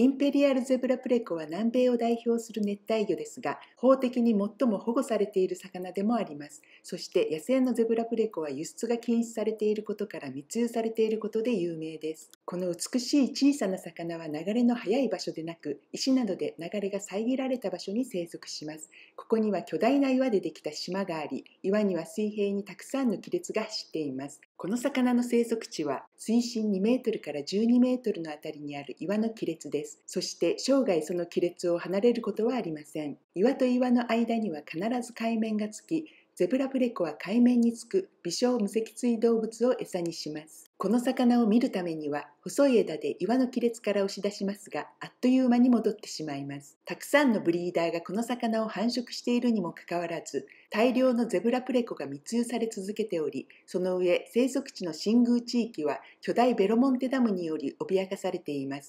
インペリアルゼブラプレコは南米を代表する熱帯魚ですが法的に最も保護されている魚でもありますそして野生のゼブラプレコは輸出が禁止されていることから密輸されていることで有名ですこの美しい小さな魚は流れの速い場所でなく石などで流れが遮られた場所に生息しますここには巨大な岩でできた島があり岩には水平にたくさんの亀裂が走っていますこの魚の生息地は水深2メートルから12メートルのあたりにある岩の亀裂ですですそして生涯その亀裂を離れることはありません岩と岩の間には必ず海面がつきゼブラプレコは海面につく微小無脊椎動物を餌にします。この魚を見るためには細い枝で岩の亀裂から押し出しますがあっという間に戻ってしまいます。たくさんのブリーダーがこの魚を繁殖しているにもかかわらず大量のゼブラプレコが密輸され続けておりその上生息地の新宮地域は巨大ベロモンテダムにより脅かされています。